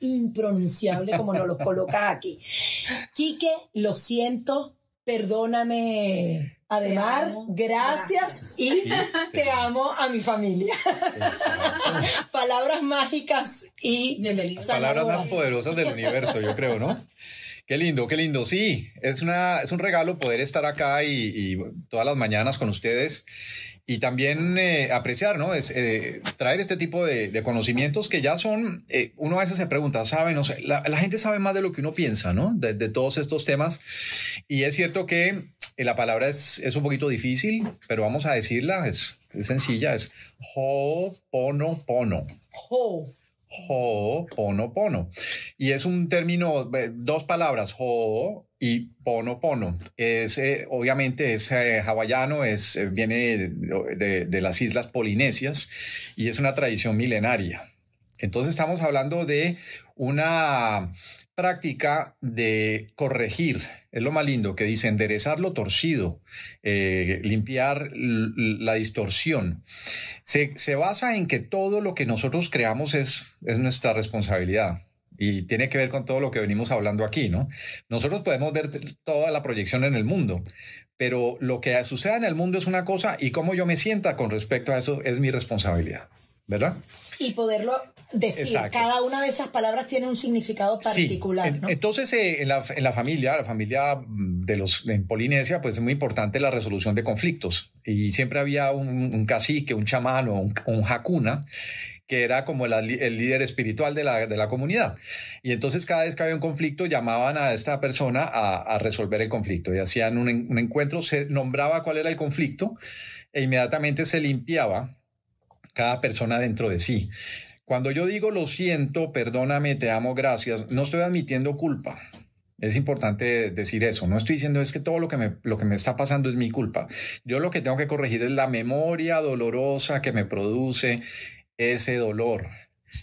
impronunciable como nos lo coloca aquí. Quique, lo siento, perdóname. Además, gracias, y te amo a mi familia. palabras mágicas y Palabras más poderosas del universo, yo creo, ¿no? Qué lindo, qué lindo. Sí, es, una, es un regalo poder estar acá y todas las mañanas con ustedes y también eh, apreciar, ¿no? Es eh, traer este tipo de, conocimientos que ya son, eh, uno a veces se pregunta, ¿saben? la, gente sabe más de lo que uno piensa, ¿no? De, todos estos temas. Y es cierto que la palabra es, es, un poquito difícil, pero vamos a decirla, es, es sencilla, es ho-pono-pono. Ho. Ho'oponopono. Y es un término, eh, dos palabras, ho y pono Es, eh, obviamente es eh, hawaiano, es, viene de las islas polinesias y es una tradición milenaria. Entonces estamos hablando de una práctica de corregir, es lo más lindo, que dice enderezar lo torcido, eh, limpiar la distorsión, se, basa en que todo lo que nosotros creamos es, es nuestra responsabilidad. Y tiene que ver con todo lo que venimos hablando aquí, ¿no? Nosotros podemos ver toda la proyección en el mundo, pero lo que suceda en el mundo es una cosa y cómo yo me sienta con respecto a eso es mi responsabilidad. ¿verdad? Y poderlo decir. Cada una de esas palabras tiene un significado particular. Sí. Entonces, eh, en, la, familia, la familia mm, de los en Polinesia, pues es muy importante la resolución de conflictos. Y siempre había un, cacique, un chamán o un, hakuna, jacuna que era como el líder espiritual de la, comunidad. Y entonces cada vez que había un conflicto llamaban a esta persona a, resolver el conflicto y hacían un, un encuentro, se nombraba cuál era el conflicto e inmediatamente se limpiaba cada persona dentro de sí. Cuando yo digo lo siento, perdóname, te amo, gracias, no estoy admitiendo culpa. Es importante decir eso. No estoy diciendo es que todo lo que, me, lo que me está pasando es mi culpa. Yo lo que tengo que corregir es la memoria dolorosa que me produce ese dolor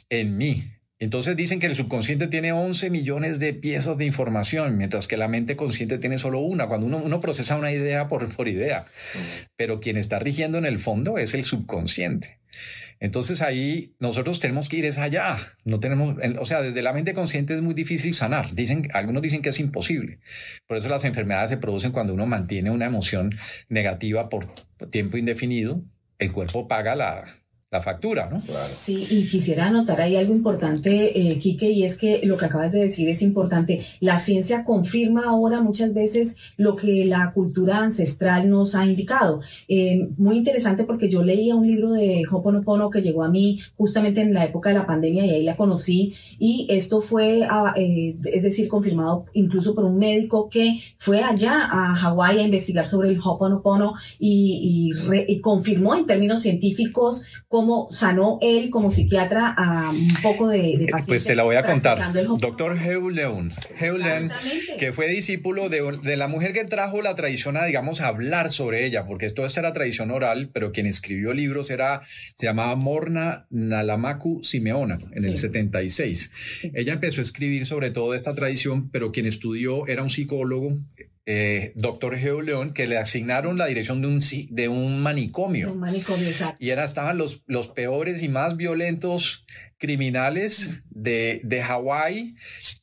en mí. Entonces dicen que el subconsciente tiene 11 millones de piezas de información, mientras que la mente consciente tiene solo una, cuando uno, procesa una idea por, por idea. Mm. Pero quien está rigiendo en el fondo es el subconsciente. Entonces ahí nosotros tenemos que ir es allá, no tenemos, o sea, desde la mente consciente es muy difícil sanar. Dicen, algunos dicen que es imposible. Por eso las enfermedades se producen cuando uno mantiene una emoción negativa por tiempo indefinido. El cuerpo paga la, la factura, ¿no? Sí, y quisiera anotar ahí algo importante, eh, y es que lo que acabas de decir es importante. La ciencia confirma ahora muchas veces lo que la cultura ancestral nos ha indicado. Eh, muy interesante porque yo leía un libro de Hoponopono que llegó a mí justamente en la época de la pandemia y ahí la conocí, y esto fue, ah, eh, es decir, confirmado incluso por un médico que fue allá a Hawái a investigar sobre el Hoponopono y, y confirmó en términos científicos cómo cómo sanó él como psiquiatra a un poco de, eh, pues pacientes. Pues te la voy a contar. Doctor león que fue discípulo de, la mujer que trajo la tradición a, digamos, hablar sobre ella, porque esto era tradición oral, pero quien escribió libros era, se llamaba Morna Nalamaku Simeona, en el 76. Ella empezó a escribir sobre todo esta tradición, pero quien estudió era un psicólogo eh, doctor Geo León, que le asignaron la dirección de un, de un manicomio. Un manicomio exacto. Y era, estaban los, los peores y más violentos criminales de, Hawái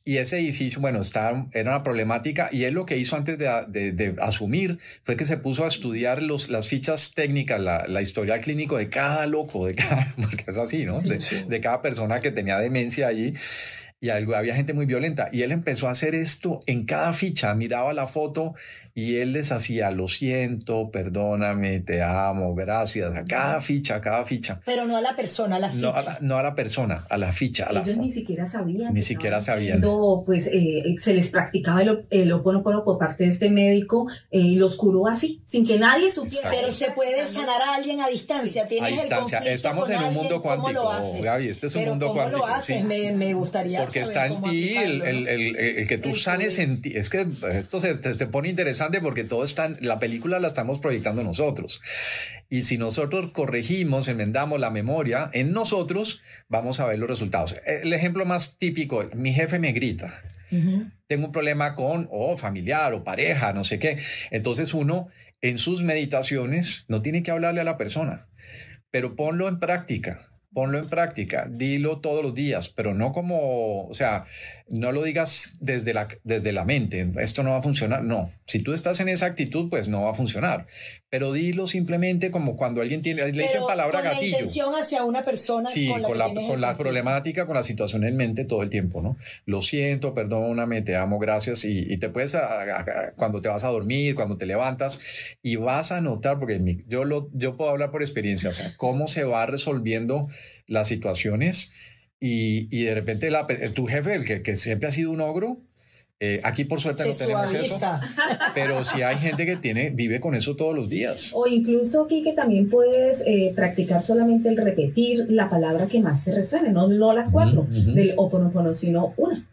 y ese edificio, bueno, estaba, era una problemática y él lo que hizo antes de, asumir fue que se puso a estudiar los, las fichas técnicas, la, historia clínica clínico de cada loco, de cada, porque es así, ¿no? De, cada persona que tenía demencia allí y había gente muy violenta. Y él empezó a hacer esto en cada ficha, miraba la foto y él les hacía, lo siento, perdóname, te amo, gracias, a cada ficha, a cada ficha. Pero no a la persona, a la ficha. No a la, persona, a la ficha. A Ellos ni siquiera sabían. Ni siquiera sabían. pues eh, se les practicaba el, oponopono por parte de este médico eh, y los curó así, sin que nadie supiera. Pero se puede sanar a alguien a distancia. a distancia. Estamos en un mundo cuántico, Gaby, este es un mundo ¿cómo lo haces? Me, me gustaría que está en ti el, que tú sanes en ti. Es que esto se, pone interesante porque todo está en, la película la estamos proyectando nosotros. Y si nosotros corregimos, enmendamos la memoria en nosotros, vamos a ver los resultados. Eh, el ejemplo más típico, mi jefe me grita. Tengo un problema con o familiar o pareja, no sé qué. Entonces uno en sus meditaciones no tiene que hablarle a la persona, pero ponlo en práctica ponlo en práctica, dilo todos los días, pero no como, o sea, no lo digas desde la, desde la mente, esto no va a funcionar, no, si tú estás en esa actitud, pues no va a funcionar, pero dilo simplemente como cuando alguien tiene, le pero dicen palabra con gatillo. La intención hacia una persona. Sí, con la, con la, problemática, con la situación en mente todo el tiempo, ¿no? Lo siento, perdóname, te amo, gracias, y, te puedes, cuando te vas a dormir, cuando te levantas, y vas a notar, porque yo, lo, yo puedo hablar por experiencia, o sea, cómo se va resolviendo las situaciones y, de repente la, tu jefe, el que, siempre ha sido un ogro, eh, aquí por suerte no tenemos eso, pero si hay gente que tiene, vive con eso todos los días. O incluso, aquí que también puedes eh, practicar solamente el repetir la palabra que más te resuene, no, las cuatro del oponopono, sino una.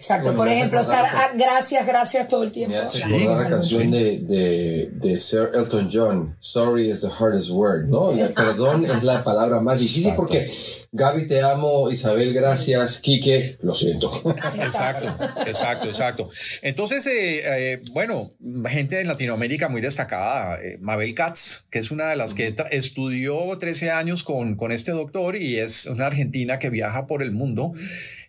Exacto, por ejemplo, estar ah, gracias, gracias todo el tiempo. la canción de, de, Sir Elton John, Sorry is the hardest word, ¿no? El perdón es la palabra más difícil porque Gaby, te amo. Isabel, gracias. Quique, lo siento. Exacto, exacto, exacto. Entonces, eh, eh, bueno, gente en Latinoamérica muy destacada. Eh, Mabel Katz, que es una de las que estudió 13 años con, con este doctor y es una argentina que viaja por el mundo.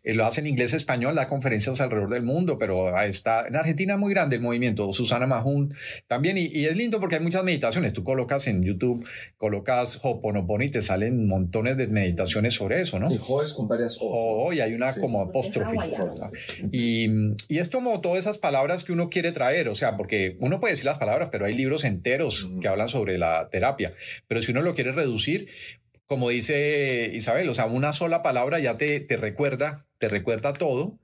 Eh, lo hace en inglés-español, da conferencias alrededor del mundo, pero ah, está en Argentina muy grande el movimiento. Susana Mahun también, y, es lindo porque hay muchas meditaciones. Tú colocas en YouTube, colocas Hoponopono y te salen montones de meditaciones sobre eso, ¿no? Y joes con varias oh, y hay una como apóstrofe. Y, es como todas esas palabras que uno quiere traer, o sea, porque uno puede decir las palabras, pero hay libros enteros que hablan sobre la terapia. Pero si uno lo quiere reducir, como dice Isabel, o sea, una sola palabra ya te, te recuerda, te recuerda todo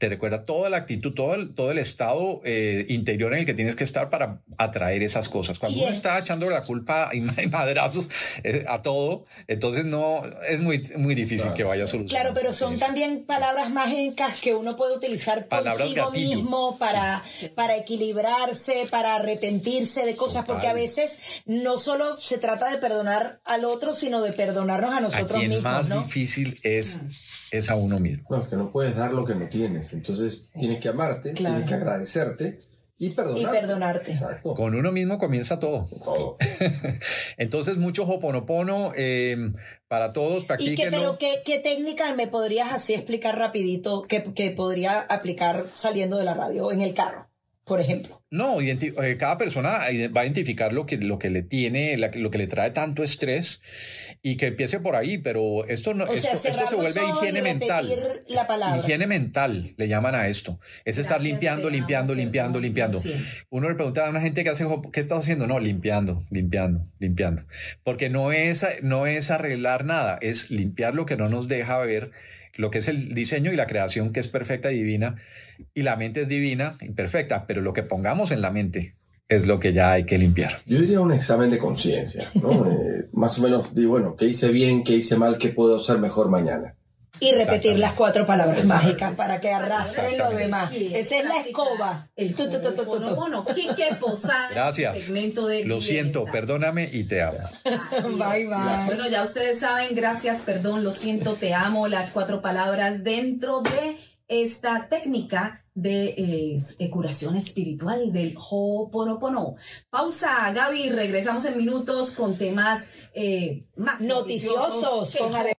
te recuerda toda la actitud, todo el, todo el estado eh, interior en el que tienes que estar para atraer esas cosas. Cuando uno está echando la culpa y madrazos eh, a todo, entonces no es muy, muy difícil que vaya a solucionar. Claro, pero son también palabras mágicas que uno puede utilizar para consigo mismo para, para equilibrarse, para arrepentirse de cosas, porque a veces no solo se trata de perdonar al otro, sino de perdonarnos a nosotros ¿A mismos. Más difícil es es a uno mismo. No, que no puedes dar lo que no tienes. Entonces tienes que amarte, tienes que agradecerte y perdonarte. Y perdonarte. Exacto. Con uno mismo comienza todo. Todo. Entonces, mucho hoponopono em, para todos, ¿Y qué, pero qué, técnica me podrías así explicar rapidito que, que podría aplicar saliendo de la radio en el carro? por ejemplo. No, eh, cada persona va a identificar lo que, lo que le tiene, lo que le trae tanto estrés y que empiece por ahí, pero esto, no, esto, se vuelve higiene mental. La palabra. Higiene mental, le llaman a esto. Es estar limpiando, limpiando, limpiando, limpiando, Uno le pregunta a una gente que hace, ¿qué estás haciendo? No, limpiando, limpiando, limpiando. Porque no es, no es arreglar nada, es limpiar lo que no nos deja ver lo que es el diseño y la creación que es perfecta y divina, y la mente es divina, imperfecta, pero lo que pongamos en la mente es lo que ya hay que limpiar. Yo diría un examen de conciencia, ¿no? Eh, más o menos, di bueno, ¿qué hice bien, qué hice mal, qué puedo hacer mejor mañana? y repetir las cuatro palabras mágicas para que arrasen lo demás. Esa es la escoba. El Quique Posada. Gracias. Lo siento, perdóname y te amo. Bye, bye. Bueno, ya ustedes saben, gracias, perdón, lo siento, te amo. Las cuatro palabras dentro de esta técnica de eh, eh, curación espiritual del Ho'oponopono. Pausa, Gaby, regresamos en minutos con temas eh, más noticiosos. noticiosos